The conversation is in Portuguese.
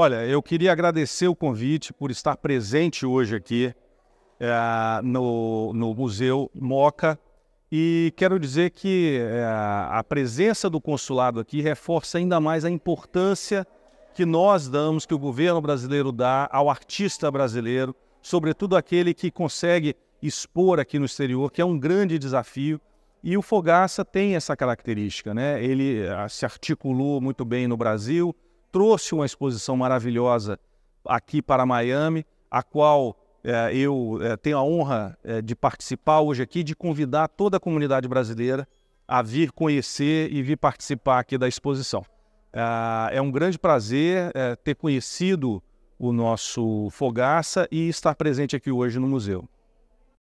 Olha, eu queria agradecer o convite por estar presente hoje aqui é, no, no Museu Moca e quero dizer que é, a presença do consulado aqui reforça ainda mais a importância que nós damos, que o governo brasileiro dá ao artista brasileiro, sobretudo aquele que consegue expor aqui no exterior, que é um grande desafio. E o Fogaça tem essa característica, né? Ele eh, se articulou muito bem no Brasil, trouxe uma exposição maravilhosa aqui para Miami, a qual é, eu é, tenho a honra é, de participar hoje aqui, de convidar toda a comunidade brasileira a vir conhecer e vir participar aqui da exposição. é um grande prazer ter conhecido o nosso Fogaça e estar presente aqui hoje no museu.